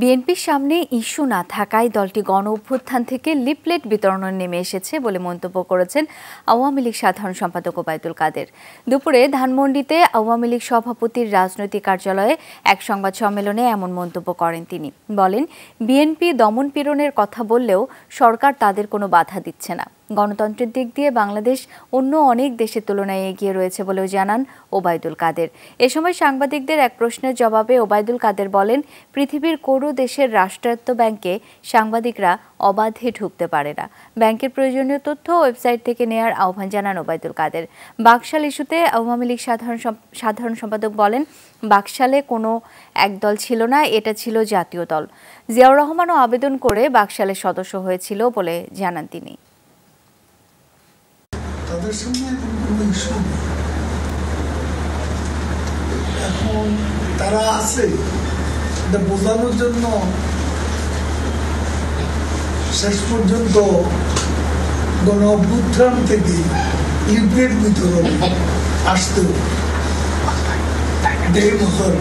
বিএনপির সামনে ইস্যু না থাকায় দলটি গণ অভ্যুত্থান থেকে লিপলেট বিতরণ নেমে এসেছে বলে মন্তব্য করেছেন আওয়ামী লীগ সাধারণ সম্পাদক ওবায়দুল কাদের দুপুরে ধানমন্ডিতে আওয়ামী লীগ সভাপতির রাজনৈতিক কার্যালয়ে এক সংবাদ সম্মেলনে এমন মন্তব্য করেন তিনি বলেন বিএনপি দমন পীড়নের কথা বললেও সরকার তাদের কোনো বাধা দিচ্ছে না গণতন্ত্রের দিক দিয়ে বাংলাদেশ অন্য অনেক দেশের তুলনায় এগিয়ে রয়েছে বলেও জানান ওবায়দুল কাদের এ সময় সাংবাদিকদের এক প্রশ্নের জবাবে ওবায়দুল কাদের বলেন পৃথিবীর কোনো দেশের রাষ্ট্রায়ত্ত ব্যাংকে সাংবাদিকরা অবাধে ঢুকতে পারে না ব্যাংকের প্রয়োজনীয় তথ্য ওয়েবসাইট থেকে নেয়ার আহ্বান জানান ওবায়দুল কাদের বাকশাল ইস্যুতে আওয়ামী লীগ সাধারণ সাধারণ সম্পাদক বলেন বাকশালে কোনো এক দল ছিল না এটা ছিল জাতীয় দল জিয়াউর রহমানও আবেদন করে বাকশালের সদস্য হয়েছিল বলে জানান তিনি তাদের সামনে এখন কোনো ইস্যু নেই এখন তারা আছে এটা বোঝানোর জন্য শেষ পর্যন্ত গণ অভ্যুত্থান থেকে লিফলেট বিতরণ আসতে দেড় বছর